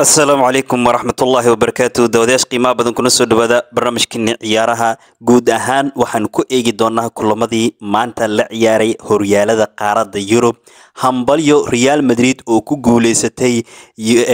assalaamu calaykum waraxmat waraxmatullaahi wabarakaatu dawadayash qiimaha badan kuna soo dhawaada barnaamijkeeni ciyaaraha guud ahaan waxaan ku eegi doonaa kulamadii maanta la ciyaaray horyaalada qaaradda yurub hambalyo real madrid oo ku guuleysatay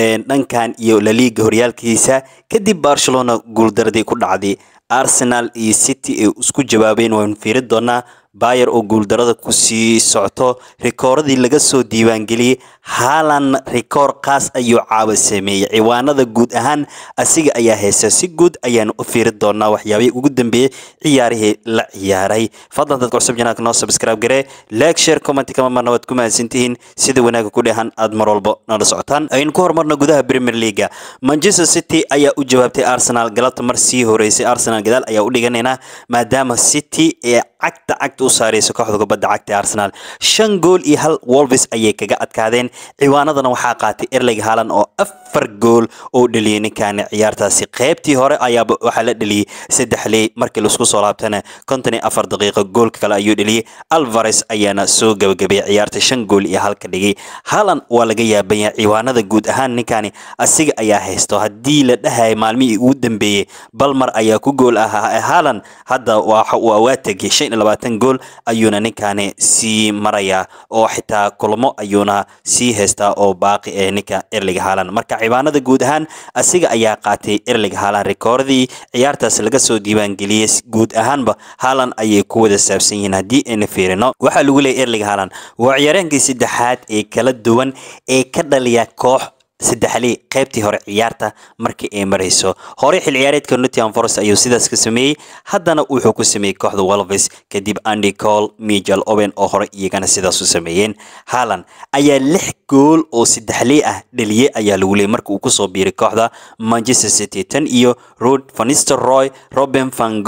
eh, dhankan iyo laliiga horyaalkiisa kadib barcelona guuldaradii ku dhacday arsenal iyo city ay isku jawaabeen waanu fiiri doonaa bayer oo guuldarada ku sii socto rikooradii laga soo diiwaangeliyey haalan rikoor khaas ayuu caawa sameeyey ciwaanada guud ahaan asiga ayaa heesa si guud ayaan u fiiri doonaa waxyaabihii ugu dambeeyey ciyaarihii la ciyaaray fadlan dadka cusub janaanka noo sabscribe garee like share comment kama marna waad ku mahadsantihiin sida wanaagga ku dhehan aad mar walba nala socotaan aynu ku hormarno gudaha premier leaga manchester city ayaa u jawaabtay arsenal galabta mar sii horeysay arsenal gadaal ayaa u dhiganaynaa maadaama city ee cagta cagta u saareyso kooxda kubadda cagta ee arsenaal shan gool iyo hal wolves ayay kaga adkaadeen ciwaanadana waxaa qaatay erling haalan oo afar gool uu dheliyey ninkaani ciyaartaasi qeybtii hore ayaaba waxaa la dheliyey saddex ley markii laisku soo laabtana konton iyo afar daqiiqo goolka kale ayuu dheliyey alvares ayaana soo gabagabeeyey ciyaarta shan gool iyo halka dhigay haalan waa laga yaaban ciwaanada guud ahaan ninkaani asiga ayaa haysto haddii la dhahaya maalmihii ugu dambeeyey balmar ayaa ku gool ahaa haalan hadda waxa uu awaa tegay labaatan gool ayuuna ninkaani sii marayaa oo xitaa kulmo ayuuna sii haystaa oo baaqi ee ninka erlig haalan marka cibaanada guud ahaan asiga ayaa qaatay erlig haalan rekoordii ciyaartaas laga soo diiwaangeliyey guud ahaanba haalan ayay ku wada saabsan yihiin haddii ayna fiirino waxaa lagu leeyay erlig haalan waa ciyaareenkii saddexaad ee kala duwan ee ka dhaliya koox saddexli qaybtii hore ciyaarta markii ay marayso hore xil ciyaareedka Nottingham Forest ayuu sidaas ka sameeyay haddana wuxuu ku sameeyay kooxda Wolves kadib Andy Cole Michael Owen oo hore iyagana sidaas u sameeyeen Haaland ayaa lix gool oo saddexli ah dhaliyay ayaa lagu leeyay markii uu ku soo biiray kooxda Manchester City tan iyo Ruud van Nistelrooy Robin van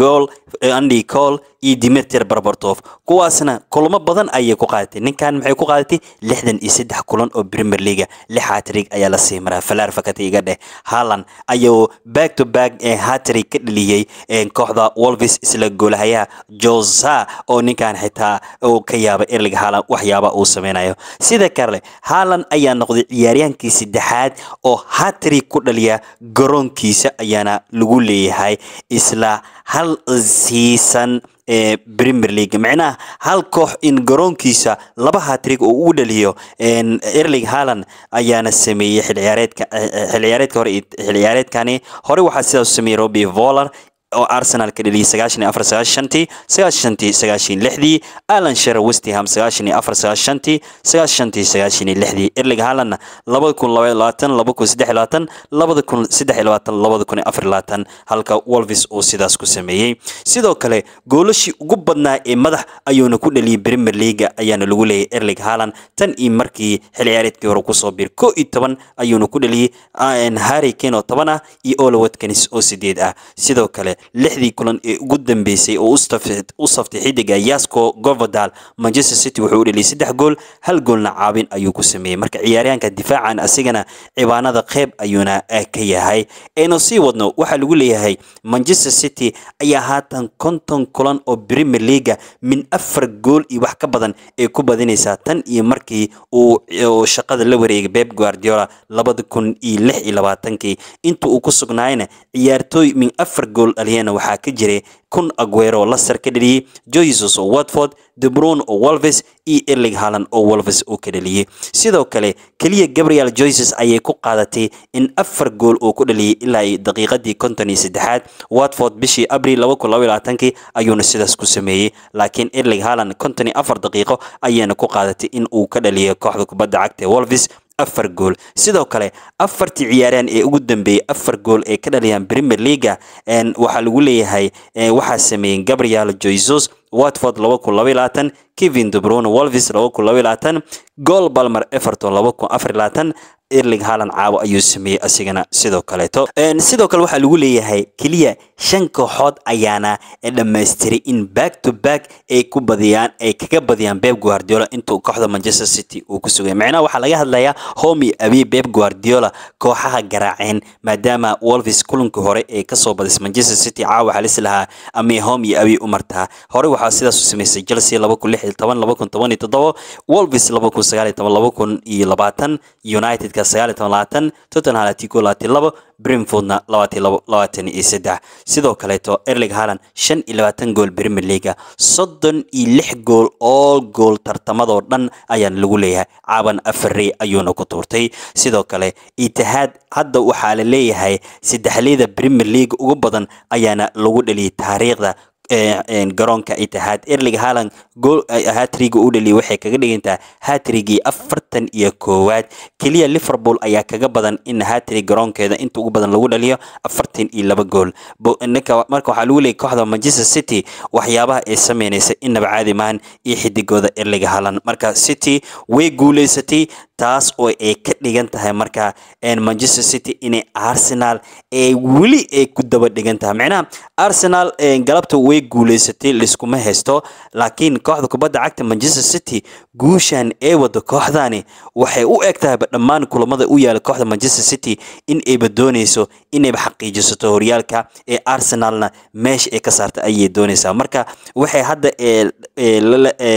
andy col iyo dimeter barbartof kuwaasna kulamo badan ayay ku qaadatay ninkan maxay ku qaadatay lixdan iyo saddex kulan oo premier leaga lix hatrig ayaa la sii falarfa kati iga dheh haalan ayuu back to back ee hatrig ka dhaliyey kooxda wolvis isla goolahayaha josa oo ninkan xitaa uu ka yaabay erling haalan waxyaaba uu sameynayo sida kale haalan ayaa noqday ciyaaryahankii saddexaad oo hatrig ku dhaliya garoonkiisa ayaana lagu leeyahay isla hal siisan premier league micnaha hal koox in garoonkiisa laba hatrig uu ugu dhaliyo erling haland ayaana sameeyey xilciyaareedka hore xilciyaareedkani hore waxaa sidaas u sameeyey robi voller oo arsenal ka dhaliyay sagaashan iyo afar sagaashan shantii sagaashan lixdii alan shera westham sagaashan afar sagaashan shantii sagaashan lixdii erling haalan labada kun laba labaatan laba kun saddex labaatan labada kun saddex labaatan labada kun afar labaatan halka wolves uu sidaas ku sameeyey sidoo kale goolashii ugu badnaa ee madax ayuuna ku dhaliyay premier leaga ayaana lagu leeyay erling haalan tan iyo markii xil ciyaareedkii hore kusoo biir koo iyo toban ayuuna ku dhaliyay harry kane oo toban ah iyo olawadkanis oo sideed ah sidoo kale lixdii kulan ee ugu dambeysay oo u saftay xidiga yasco govardal manchester city wuxuu u dheliyay saddex gool hal goolna caabin ayuu ku sameeyey marka ciyaaryahanka difaacan asigana cibaanada qeyb ayuuna ka yahay aynu sii wadno waxaa lagu leeyahay manchester city ayaa haatan konton kulan oo premier leaga min afar gool iyo wax ka badan ay ku badinaysaa tan iyo markii uu shaqada la wareegay beb guardiola labada kun iyo lix iyo labaatankii inta uu ku sugnaayna ciyaartooy min afar gool xaliyana waxaa ka jiray kun aguero oo lasar ka dhaliyey joisus oo watford debrun oo wolves iyo erling halan oo wolves oo ka dhaliyey sidoo kale keliya gabriel joisus ayay ku qaadatay in afar gool oo ku dhaliyey ilaa daqiiqadii konton iyo saddexaad watford bishii abril laba kun laba labaatankii ayuuna sidaas ku sameeyey laakiin erling halan konton iyo afar daqiiqo ayayna ku qaadatay in uu ka dhaliyay kooxda kubadda cagta ee wolves afar gool sidoo kale afartii ciyaaraan ee ugu dambeeyey afar gool ee ka dhaliyaan premier leaga waxaa lagu leeyahay waxaa sameeyeen gabriel joisos watford laba kun laba labaatan kevin de wolvis wolves laba kun laba labaatan gool balmer everton laba kun afar labaatan erling haalan caawo ayuu sameeyey asigana sidoo kaleeto sidoo kale waxaa lagu leeyahay keliya shan kooxood ayaana dhamaystiray in back to back ay ku badiyaan ay kaga badiyaan beb guardiola intuu kooxda manchester city uu ku sugay macnaha waxaa laga hadlayaa homi abi beb guardiola kooxaha garaaceen maadaama wolves kulankii hore ee kasoo badisay manchester city caawa halis lahaa ama homi abi u martaa hore waxaa sidaas u samaysay chelsea laba kun lix iyo toban laba kun toban iyo toddoba wolves laba kun sagaal iyo toban laba kun iyo labaatan united united-ka tottenham tigo bremfordna sidoo kaleeto erling halan shan iyo labaatan gool premier leaga soddon iyo lix gool oo gool tartamadoo dhan ayaan lagu leeyahay caaban afarey ayuuna ku tuurtay sidoo kale itihaad hadda waxaa la leeyahay saddexleyda premier league ugu badan ayaana lagu dhaliyay taariikhda garoonka itahaad erlig haalan gool hatriga u dhaliya waxay kaga dhigantaa hatrigii afartan iyo koowaad keliya liverpool ayaa kaga badan in hatrig garoonkeeda inta ugu badan lagu dhaliyo afartan iyo laba gool marka waxaa lagu leeyay kooxda manchester city waxyaabaha ay sameynaysa inaba caadi maahan iyo xidigooda erlig haalan marka city way guuleysatay taas oo ay ka dhigan tahay marka manchester city inay arsenal ee weli ay ku daba dhigan tahay micnaha arsenal galabta way way guulaysatay liiskuma haysto laakiin kooxda kubadda cagta manchester city guushan ee wado kooxdani waxay u eg tahayba dhammaan kulamada u yaala kooxda manchester city in ayba doonayso inayba xaqiijisato horyaalka ee arsenalna meesha ay ka saarta ayay doonaysaa marka waxay hadda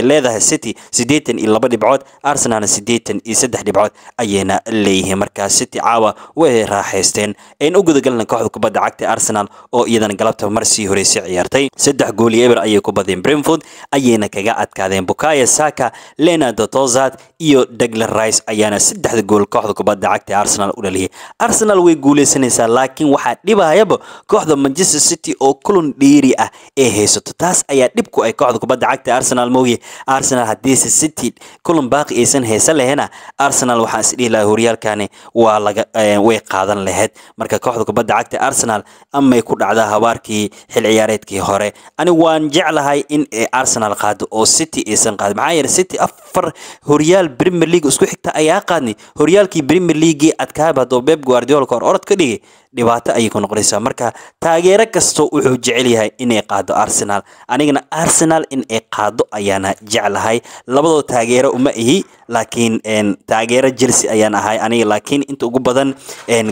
leedahay city siddeetan iyo laba dhibcood arsenalna siddeetan iyo saddex dhibcood ayayna leeyihiin marka city caawa way raaxaysteen ayn u gudagalna kooxda kubadda cagta arsenal oo iyadana galabta mar sii horeysay ciyaartay saddex gooli eber ayay ku badeen brentford ayayna kaga adkaadeen bukaya saka lenard tozard iyo degler rice ayaana saddexda gool kooxda kubadda cagta ee arsenal u dhaliyay arsenal way guulaysanaysaa laakiin waxaa dhibayaba kooxda manchester city oo kulan dheeri ah ee haysato taas ayaa dhibku ay kooxda kubadda cagta arsenal mooye arsenal haddiise city kulan baaqi aysan haysan lahayna arsenal waxaan isdhihi lahaa horyaalkani waa laga way qaadan lahayd marka kooxda kubadda cagta arsenal amay ku dhacdaa habaarkii xil ciyaareedkii hore ani waan jeclahay in eh, arsenal qaado oo city aysan qaadin maxaa yeelay city afar horyaal premier league isku xigta ayaa qaadnay horyaalkii premier leaguei adkaaba haddoo beb guardiola hor orod ka dhigay dhibaato ayay ku noqonaysaa marka taageero kastoo wuxuu jecel yahay inay qaado arsenal anigana arsenal in ay qaado ayaana jeclahay labadoo taageero uma ihi laakiin taageero chelsea ayaan ahay aniga laakiin inta ugu badan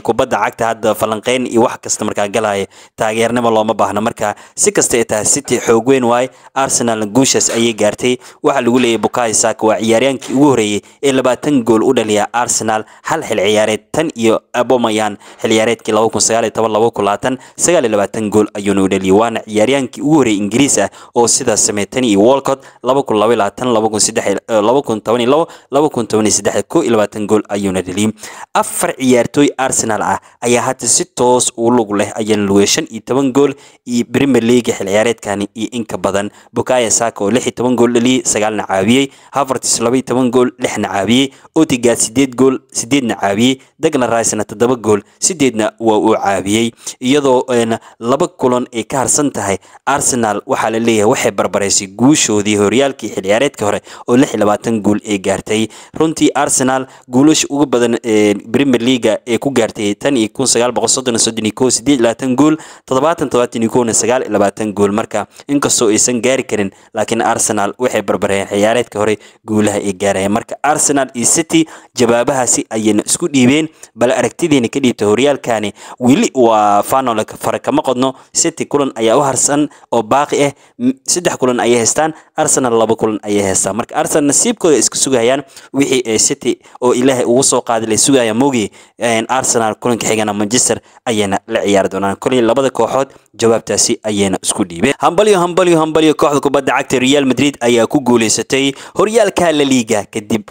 kubadda cagta hadda falanqeyn iyo wax kasta markaa galaya taageernimo looma baahno marka si kasta ay tahay city xoog weyn waaye arsenalna guushaas ayay gaartay waxaa lagu leeyahay bukayo saka waa ciyaaryaankii ugu horreeyey ee labaatan gool u dhaliya arsenal hal xil ciyaareed tan iyo abomayan xil ciyaareedkii gool ayuuna u dhaliyay waana ciyaaryaankii ugu horreeyey ingiriis ah oo sidaas sameeyay tan iyo walcott gool ayuuna dheliyay afar ciyaartooy arsenal ah ayaa hadda si toos u lug leh ayana lugeey shan iyo toban gool iyo premier league xil ciyaareedkani iyo in badan bukaya saka oo lix iyo toban gool dhaliyay sagaalna caawiyey havertz laba iyo toban gool lixna caawiyey otigaad sideed gool sideedna caawiyey dagna risena toddoba gool sideedna waa uu caawiyey iyadoo laba kulan ay ka harsan tahay arsenal waxaa la leeyahay waxay barbaraysay guushoodii horyaalkii xil ciyaareedka hore oo lix iyo labaatan gool ay gaartay gaartay runtii arsenal guulasha ugu badan eh, premier leaga ee ku gaartay tan iyo kun sagaal boqol soddon soddon iyo kow sideed labaatan gool toddobaatan toddobaatan iyo kowna sagaal iyo labaatan gool marka inkastoo aysan gaari karin laakiin arsenal waxay barbareen ciyaareedka hore guulaha ay gaarayeen marka arsenal iyo city jawaabahaasi ayayna isku dhiibeen bal aragtideena ka dhiibtay horyaalkani weli waa fanol fara kama qodno city kulan ayaa u harsan oo baaqi ah saddex kulan ayay haystaan arsenal laba kulan ayay haystaan marka arsenal nasiibkooda isku sugayaan wixii ay eh, city oo ilaahay ugu soo qaaday la sugaya mogi arsenal kulanka xigana manchester ayayna la ciyaari doonaan kolay labada kooxood jawaabtaasi ayayna isku dhiibeen hambalyo hambalyo hambalyo kooxda kubadda cagta real madrid ayaa ku guuleysatay horyaalka la liiga kadib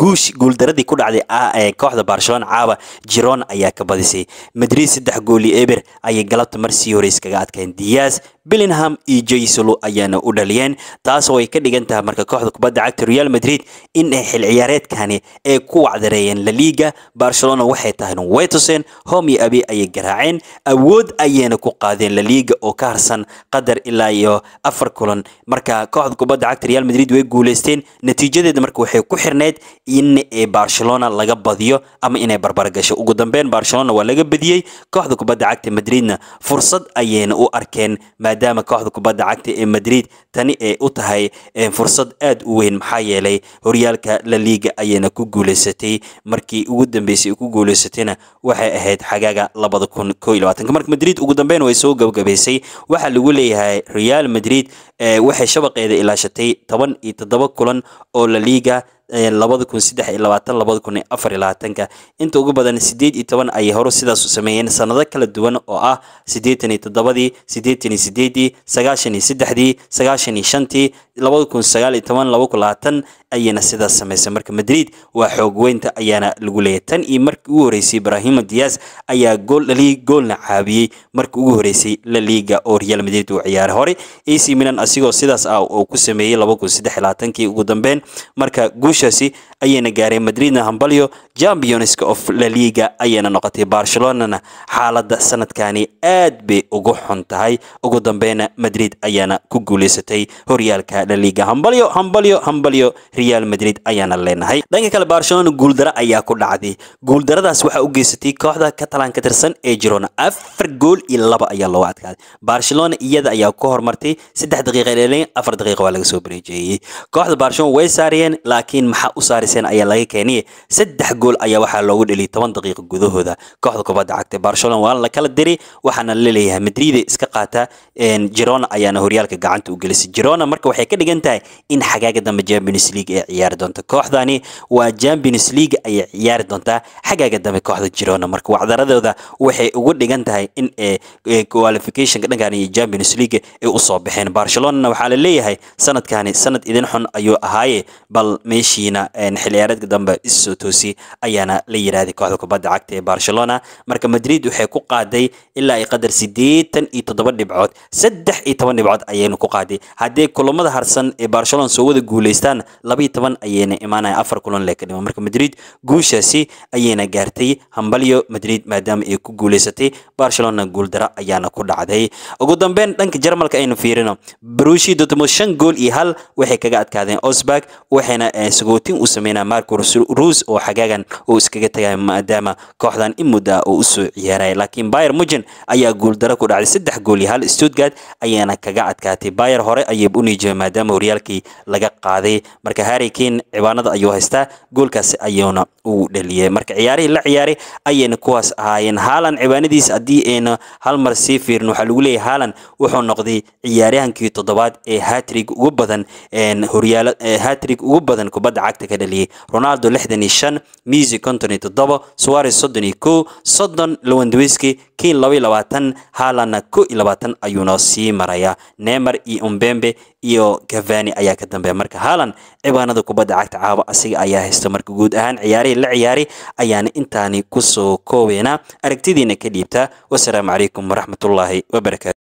guush guuldaradii ku dhacday ah, kooxda barcelona caawa jiron ayaa ka badisay madrid saddex gooli eber ayay galabta marsii sii horeyse kaga adkeen dias bellingham iyo jaysolo ayaana u dhaliyeen taas ay ka dhigan tahay marka kooxda kubadda cagta real madrid in ay xil ciyaareedkani ay ku wacdareeyeen la laliga barcelona waxay tahay wetosen hom abi ayay garaaceen awood ayayna ku qaadeen laliga oo ka harsan qadar ilaa iyo afar kulan marka kooxda kubadda cagta real madrid way guuleysteen natiijadeeda marka waxay ku xirneyd in ee barcelona laga badiyo ama inay barbar gasho ugu dambeyn barcelona waa laga badiyey kooxda kubadda cagta madridna fursad ayayna u arkeen maadaama kooxda kubadda cagta ee madrid tani ay u tahay eh, fursad aad u weyn maxaa yeelay horyaalka la liiga ayayna ku guuleysatay markii ugu dambeysay ku guuleysatayna waxay ahayd xagaaga labada kun koo marka madrid ugu dambeyn way soo gabgabaysay waxaa lagu leeyahay real madrid eh, waxay shabaqeeda ilaashatay toban iyo toddoba kulan oo la liiga labada kun saddex iyo labaatan labada kun iyo afar iyo labaatanka inta ugu badan siddeed iyo toban ayay hore sidaasu sameeyeen sannado kala duwan oo ah siddeetan iyo toddobadii siddeetan iyo siddeedii sagaashan iyo saddexdii sagaashan iyo shantii ayayna sidaas samaysay marka madrid waa xoog weynta ayaana lagu leeya tan iyo markii ugu horeysay ibrahima dias ayaa goolna caabiyey markii ugu horeysay la liga oo real madrid uu ciyaaray hore ac milan asigoo sidaas ah uu ku sameeyey kii ugu dambeyn marka guushaasi ayayna gaareen madridna hambalyo championska of la liga ayayna noqotay barcelonana xaaladda sanadkani aad bay ugu xun tahay ugu dambeyna madrid ayaana ku guuleysatay horyaalka dhexda liiga hambalyo hambalyo hambalyo real madrid ayaana leenahay dhanka kale barcelona guuldaro ayaa ku dhacday guuldaradaas waxaa u geysatay kooxda katalan ka tirsan ee girona afar gool iyo laba ayaa loo adkaaday barcelona iyada ayaa ku hormartay saddex daqiiqa dheleen afar daqiiqa waa laga soo bareejeeyey kooxda barcelona way saariyeen laakiin maxaa u saariseen ayaa laga keeniyay saddex gool ayaa waxaa loogu dheliyay toban daqiiqa gudahooda kooxda kubadda cagta barcelona waa la kala diray waxaana la leeyahay madrid iska qaata girona ayaana horyaalka gacanta u gelisay girona marka waxay ka dhigan tahay in xagaaga dambe champions league ay ciyaari doonto kooxdani waa champions league ayay ciyaari doontaa xagaaga dambe kooxda Girona marka wacdaradooda waxay ugu dhigan tahay in eh, eh, qualification-ka iyo champions league ay u baxeen barcelona waxaa la leeyahay sanadkani sanad idin xun ayuu ahaaye bal meeshiina eh, xil ciyaareedka dambe isoo toosi ayaana la yidhaahday kooxda kubadda cagta ee barcelona marka madrid waxay ku qaaday ilaa ay qadar siddeetan iyo toddoba dhibcood saddex iyo toban dhibcood ayaynu ku qaaday haddee kulamada harsan ee barcelona soo wada guuleystaan labayo ayayna imaanaya afar kulan leh kadhima marka madrid guushaasi ayayna gaartay hambalyo madrid maadaama ay ku guuleysatay barcelona guuldaro ayaana ku dhacday ugu dambeyn dhanka jarmalka aynu fiirino brushi dortmund shan gool iyo hal waxay kaga adkaadeen osberg waxayna eh, sagootin u sameynaa marco ruus oo xagaagan oo iskaga tagaya maadaama kooxdan in mudda oo usoo ciyaaraya laakiin bayer mugen ayaa guuldaro ku dhacday saddex gool iyo hal stuttgart ayaana kaga adkaatay bayer hore ayay u niijiyeen maadaama horyaalkii laga qaaday marka harikin cibaanada ayuu haystaa goolkaas ayuuna uu dhaliyay marka ciyaarihii la ciyaaray ayayna kuwaas ahaayeen haalan cibaanadiis haddii ayna hal mar sii fiirin waxaa lagu leeyahay haalan wuxuu noqday ciyaaryahankii toddobaad ee hatrig ugu badan horyaalo ugu badan kubadda cagta ka dhaliyay ronaldo lixdan iyo shan misi konton iyo toddobo suarez soddon iyo kow soddon lewandwiski kiin laba labaatan haalanna kow iyo labaatan ayuuna sii marayaa neymar iyo umbembe iyo cavani ayaa ka dambeeya marka haalan cibaanada kubadda cagta caawa asiga ayaa haysta marka guud ahaan ciyaarihii la ciyaaray ayaana intaani ku soo koobeynaa aragtidiina ka dhiibtaa wasalaamu calaykum wa wabarakaatu